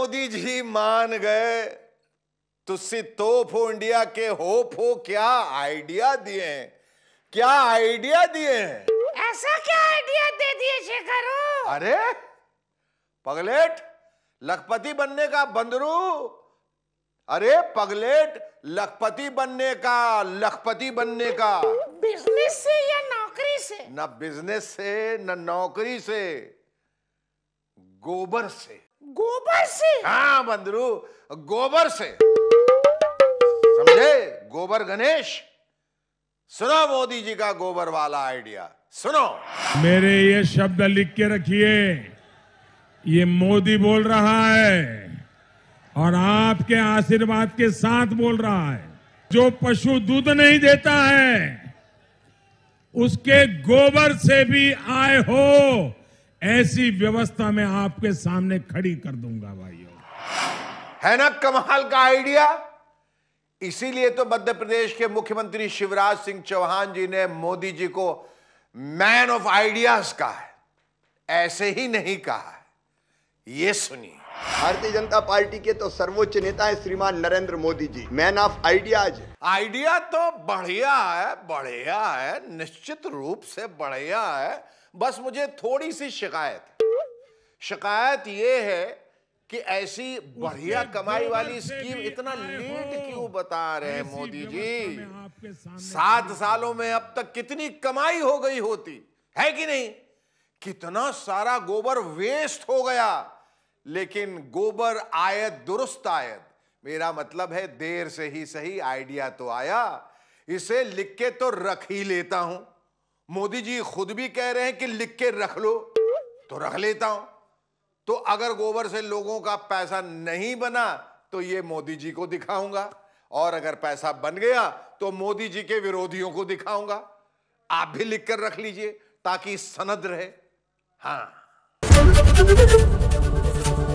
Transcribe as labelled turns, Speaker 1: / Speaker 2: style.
Speaker 1: मोदी जी मान गए तुसी तोप हो इंडिया के होप हो क्या आइडिया दिए हैं क्या आइडिया दिए हैं ऐसा क्या आइडिया दे दिए शेखर अरे पगलेट लखपति बनने का बंदरू अरे पगलेट लखपति बनने का लखपति बनने का बिजनेस से या नौकरी से ना बिजनेस से ना नौकरी से गोबर से गोबर से हाँ बंदरू गोबर से समझे गोबर गणेश सुनो मोदी जी का गोबर वाला आइडिया सुनो
Speaker 2: मेरे ये शब्द लिख के रखिए ये मोदी बोल रहा है और आपके आशीर्वाद के साथ बोल रहा है जो पशु दूध नहीं देता है उसके गोबर से भी आय हो ऐसी व्यवस्था में आपके सामने खड़ी कर दूंगा भाइयों है ना कमाल का आइडिया
Speaker 1: इसीलिए तो मध्य प्रदेश के मुख्यमंत्री शिवराज सिंह चौहान जी ने मोदी जी को मैन ऑफ आइडियाज कहा है ऐसे ही नहीं कहा है ये सुनिए भारतीय जनता पार्टी के तो सर्वोच्च नेता है श्रीमान Narendra Modi ji man of ideas idea तो बढ़िया है बढ़िया है निश्चित रूप से बढ़िया है बस मुझे थोड़ी सी शिकायत शिकायत ये है कि ऐसी बढ़िया कमाई वाली स्कीम इतना लेट क्यों बता रहे हैं मोदी जी सात सालों में अब तक कितनी कमाई हो गई होती है कि नहीं कितना सारा गोबर वेस्ट हो गया लेकिन गोबर आयत दुरुस्त आयत मेरा मतलब है देर से ही सही आइडिया तो आया इसे लिख के तो रख ही लेता हूं मोदी जी खुद भी कह रहे हैं कि लिख के रख लो तो रख लेता हूं तो अगर गोबर से लोगों का पैसा नहीं बना तो ये मोदी जी को दिखाऊंगा और अगर पैसा बन गया तो मोदी जी के विरोधियों को दिखाऊंगा आप भी लिख कर रख लीजिए ताकि सनद रहे हाँ